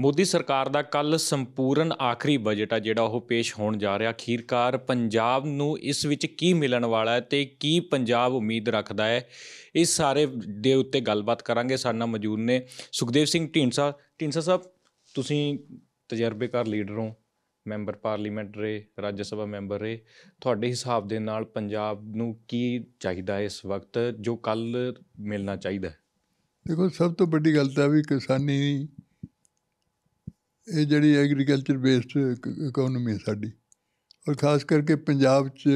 ਮੋਦੀ ਸਰਕਾਰ ਦਾ ਕੱਲ ਸੰਪੂਰਨ ਆਖਰੀ ਬਜਟ ਆ ਜਿਹੜਾ ਉਹ ਪੇਸ਼ ਹੋਣ ਜਾ ਰਿਹਾ ਅਖੀਰਕਾਰ ਪੰਜਾਬ ਨੂੰ ਇਸ ਵਿੱਚ ਕੀ ਮਿਲਣ ਵਾਲਾ ਹੈ ਤੇ ਕੀ ਪੰਜਾਬ ਉਮੀਦ ਰੱਖਦਾ ਹੈ ਇਸ ਸਾਰੇ ਦੇ ਉੱਤੇ ਗੱਲਬਾਤ ਕਰਾਂਗੇ ਸਾਡੇ ਨਾਲ ਮੌਜੂਦ ਨੇ ਸੁਖਦੇਵ ਸਿੰਘ ਢੀਂਸਾ ਢੀਂਸਾ ਸਾਹਿਬ ਤੁਸੀਂ ਤਜਰਬੇਕਾਰ ਲੀਡਰ ਹੋ ਮੈਂਬਰ ਪਾਰਲੀਮੈਂਟ ਰਹੇ ਰਾਜ ਸਭਾ ਮੈਂਬਰ ਰਹੇ ਤੁਹਾਡੇ ਹਿਸਾਬ ਦੇ ਨਾਲ ਪੰਜਾਬ ਨੂੰ ਕੀ ਚਾਹੀਦਾ ਹੈ ਇਸ ਵਕਤ ਜੋ ਕੱਲ ਮਿਲਣਾ ਚਾਹੀਦਾ ਦੇਖੋ ਸਭ ਤੋਂ ਵੱਡੀ ਗੱਲ ਤਾਂ ਵੀ ਕਿਸਾਨੀ ਇਹ ਜਿਹੜੀ ਐਗਰੀਕਲਚਰ ਬੇਸਡ ਇਕਨੋਮੀ ਹੈ ਸਾਡੀ ਔਰ ਖਾਸ ਕਰਕੇ ਪੰਜਾਬ 'ਚ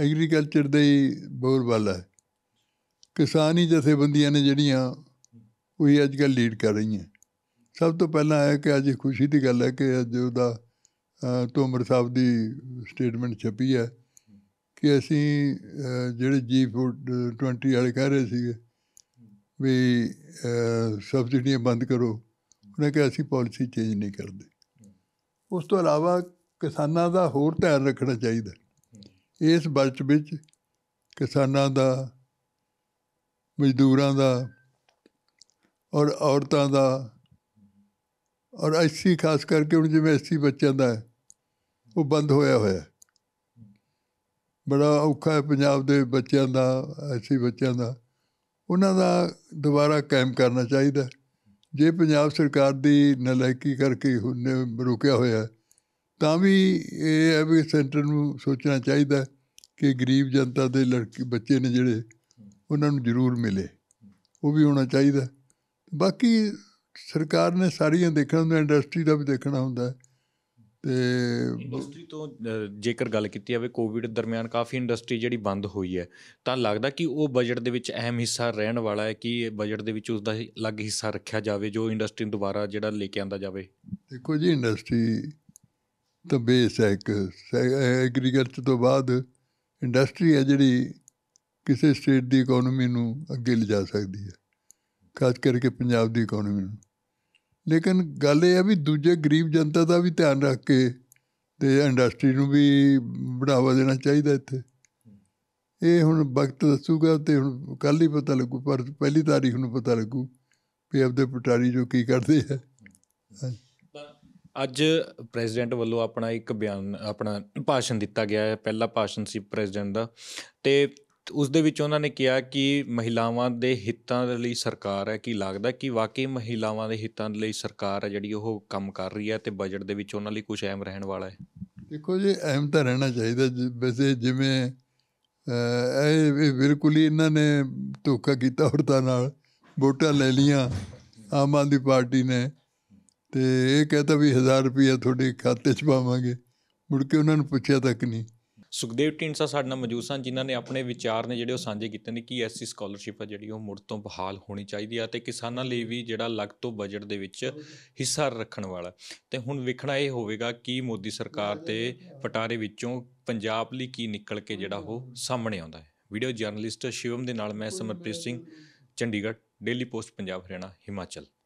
ਐਗਰੀਕਲਚਰ ਦੇ ਹੀ ਵਾਲਾ ਹੈ ਕਿਸਾਨ ਹੀ ਜਥੇਬੰਦੀਆਂ ਨੇ ਜਿਹੜੀਆਂ ਉਹ ਹੀ ਅੱਜ ਕੱਲ ਲੀਡ ਕਰ ਰਹੀਆਂ ਸਭ ਤੋਂ ਪਹਿਲਾਂ ਹੈ ਕਿ ਅੱਜ ਖੁਸ਼ੀ ਦੀ ਗੱਲ ਹੈ ਕਿ ਅੱਜ ਉਹਦਾ ਤੋਮਰ ਸਾਹਿਬ ਦੀ ਸਟੇਟਮੈਂਟ ਛਪੀ ਹੈ ਕਿ ਅਸੀਂ ਜਿਹੜੇ ਜੀ ਫੂਡ 20 ਵਾਲੇ ਕਹਿ ਰਹੇ ਸੀਗੇ ਵੀ ਸਬਸਿਡੀਆਂ ਬੰਦ ਕਰੋ ਨੇ ਕੇ ਅਸੀਂ ਪਾਲਿਸੀ ਚੇਂਜ ਨਹੀਂ ਕਰਦੇ ਉਸ ਤੋਂ ਇਲਾਵਾ ਕਿਸਾਨਾਂ ਦਾ ਹੋਰ ਧਿਆਨ ਰੱਖਣਾ ਚਾਹੀਦਾ ਇਸ ਬਜਟ ਵਿੱਚ ਕਿਸਾਨਾਂ ਦਾ ਮਜ਼ਦੂਰਾਂ ਦਾ ਔਰ ਔਰਤਾਂ ਦਾ ਔਰ ਐਸੀ ਖਾਸ ਕਰਕੇ ਉਹ ਜਿਵੇਂ ਐਸੀ ਬੱਚਿਆਂ ਦਾ ਉਹ ਬੰਦ ਹੋਇਆ ਹੋਇਆ ਬੜਾ ਔਖਾ ਹੈ ਪੰਜਾਬ ਦੇ ਬੱਚਿਆਂ ਦਾ ਐਸੀ ਬੱਚਿਆਂ ਦਾ ਉਹਨਾਂ ਦਾ ਦੁਬਾਰਾ ਕਾਇਮ ਕਰਨਾ ਚਾਹੀਦਾ ਜੇ ਪੰਜਾਬ ਸਰਕਾਰ ਦੀ ਨਲਾਇਕੀ ਕਰਕੇ ਉਹਨੇ ਰੁਕਿਆ ਹੋਇਆ ਤਾਂ ਵੀ ਇਹ ਹੈ ਵੀ ਸੈਂਟਰ ਨੂੰ ਸੋਚਣਾ ਚਾਹੀਦਾ ਕਿ ਗਰੀਬ ਜਨਤਾ ਦੇ ਲੜਕੇ ਬੱਚੇ ਨੇ ਜਿਹੜੇ ਉਹਨਾਂ ਨੂੰ ਜ਼ਰੂਰ ਮਿਲੇ ਉਹ ਵੀ ਹੋਣਾ ਚਾਹੀਦਾ ਬਾਕੀ ਸਰਕਾਰ ਨੇ ਸਾਰੀਆਂ ਦੇਖਣਾ ਹੁੰਦਾ ਇੰਡਸਟਰੀ ਦਾ ਵੀ ਦੇਖਣਾ ਹੁੰਦਾ ਤੇ ਇੰਡਸਟਰੀ ਤੋਂ ਜੇਕਰ ਗੱਲ ਕੀਤੀ ਜਾਵੇ ਕੋਵਿਡ ਦਰਮਿਆਨ ਕਾਫੀ ਇੰਡਸਟਰੀ ਜਿਹੜੀ ਬੰਦ ਹੋਈ ਹੈ ਤਾਂ ਲੱਗਦਾ ਕਿ ਉਹ ਬਜਟ ਦੇ ਵਿੱਚ ਅਹਿਮ ਹਿੱਸਾ ਰਹਿਣ ਵਾਲਾ ਹੈ ਕਿ ਬਜਟ ਦੇ ਵਿੱਚ ਉਸ ਦਾ ਅਲੱਗ ਹਿੱਸਾ ਰੱਖਿਆ ਜਾਵੇ ਜੋ ਇੰਡਸਟਰੀ ਨੂੰ ਦੁਬਾਰਾ ਜਿਹੜਾ ਲੈ ਕੇ ਆਂਦਾ ਜਾਵੇ ਦੇਖੋ ਜੀ ਇੰਡਸਟਰੀ ਤਾਂ ਬੇਸ ਹੈ ਇੱਕ ਐਗਰੀਕਲਚਰ ਤੋਂ ਬਾਅਦ ਇੰਡਸਟਰੀ ਹੈ ਜਿਹੜੀ ਕਿਸੇ ਸਟੇਟ ਦੀ ਇਕਨੋਮੀ ਨੂੰ ਅੱਗੇ ਲਿਜਾ ਸਕਦੀ ਹੈ ਖਾਸ ਕਰਕੇ ਪੰਜਾਬ ਦੀ ਇਕਨੋਮੀ ਨੂੰ ਲੇਕਿਨ ਗੱਲ ਇਹ ਆ ਵੀ ਦੂਜੇ ਗਰੀਬ ਜਨਤਾ ਦਾ ਵੀ ਧਿਆਨ ਰੱਖ ਕੇ ਤੇ ਇੰਡਸਟਰੀ ਨੂੰ ਵੀ ਬੜਾਵਾ ਦੇਣਾ ਚਾਹੀਦਾ ਇੱਥੇ ਇਹ ਹੁਣ ਵਕਤ ਦੱਸੂਗਾ ਤੇ ਹੁਣ ਕੱਲ ਹੀ ਪਤਾ ਲੱਗੂ ਪਰ ਪਹਿਲੀ ਤਾਰੀਖ ਨੂੰ ਪਤਾ ਲੱਗੂ ਵੀ ਆਪਦੇ ਪਟਾਰੀ ਜੋ ਕੀ ਕਰਦੇ ਆ ਅੱਜ ਪ੍ਰੈਜ਼ੀਡੈਂਟ ਵੱਲੋਂ ਆਪਣਾ ਇੱਕ ਬਿਆਨ ਆਪਣਾ ਭਾਸ਼ਣ ਦਿੱਤਾ ਗਿਆ ਹੈ ਪਹਿਲਾ ਭਾਸ਼ਣ ਸੀ ਪ੍ਰੈਜ਼ੀਡੈਂਟ ਦਾ ਤੇ ਉਸ ਦੇ ਵਿੱਚ ਉਹਨਾਂ ਨੇ ਕਿਹਾ ਕਿ ਮਹਿਲਾਵਾਂ ਦੇ ਹਿੱਤਾਂ ਦੇ ਲਈ ਸਰਕਾਰ ਹੈ ਕਿ ਲੱਗਦਾ ਕਿ ਵਾਕਈ ਮਹਿਲਾਵਾਂ ਦੇ ਹਿੱਤਾਂ ਦੇ ਲਈ ਸਰਕਾਰ ਹੈ ਜਿਹੜੀ ਉਹ ਕੰਮ ਕਰ ਰਹੀ ਹੈ ਤੇ ਬਜਟ ਦੇ ਵਿੱਚ ਉਹਨਾਂ ਲਈ ਕੁਝ ਅਹਿਮ ਰਹਿਣ ਵਾਲਾ ਹੈ ਦੇਖੋ ਜੀ ਅਹਿਮ ਤਾਂ ਰਹਿਣਾ ਚਾਹੀਦਾ ਵੈਸੇ ਜਿਵੇਂ ਇਹ ਬਿਲਕੁਲ ਹੀ ਇਹਨਾਂ ਨੇ ਧੋਖਾ ਕੀਤਾ ਹੁਰਤਾ ਨਾਲ ਵੋਟਾਂ ਲੈ ਲੀਆਂ ਆਮ ਆਦਮੀ ਪਾਰਟੀ ਨੇ ਤੇ ਇਹ ਕਹਤਾ ਵੀ 1000 ਰੁਪਏ ਤੁਹਾਡੇ ਖਾਤੇ 'ਚ ਪਾਵਾਂਗੇ ਮੁੜ ਕੇ ਉਹਨਾਂ ਨੂੰ ਪੁੱਛਿਆ ਤੱਕ ਨਹੀਂ ਸੁਖਦੇਵ ਢੀਂਡਸਾ ਸਾਡੇ ਨਾਲ ਮੌਜੂਦ ਸਨ ਜਿਨ੍ਹਾਂ ਨੇ ਆਪਣੇ ਵਿਚਾਰ ਨੇ ਜਿਹੜੇ ਉਹ ਸਾਂਝੇ ਕੀਤੇ ਨੇ ਕਿ ਐਸਸੀ ਸਕਾਲਰਸ਼ਿਪ ਆ ਜਿਹੜੀ ਉਹ ਮੁੜ ਤੋਂ ਬਹਾਲ ਹੋਣੀ ਚਾਹੀਦੀ ਆ ਤੇ ਕਿਸਾਨਾਂ ਲਈ ਵੀ ਜਿਹੜਾ ਲੱਗ ਤੋਂ ਬਜਟ ਦੇ ਵਿੱਚ ਹਿੱਸਾ ਰੱਖਣ ਵਾਲਾ ਤੇ ਹੁਣ ਵੇਖਣਾ ਇਹ ਹੋਵੇਗਾ ਕਿ ਮੋਦੀ ਸਰਕਾਰ ਤੇ ਪਟਾਰੇ ਵਿੱਚੋਂ ਪੰਜਾਬ ਲਈ ਕੀ ਨਿਕਲ ਕੇ ਜਿਹੜਾ ਉਹ ਸਾਹਮਣੇ ਆਉਂਦਾ ਹੈ ਵੀਡੀਓ ਜਰਨਲਿਸਟ ਸ਼ਿਵਮ ਦੇ ਨਾਲ ਮੈਂ ਸਮਰਪ੍ਰੀਤ ਸਿੰਘ ਚੰਡੀਗੜ੍ਹ ਡੇਲੀ ਪੋਸਟ ਪੰਜਾਬ ਹਰਿਆਣਾ ਹਿਮਾਚਲ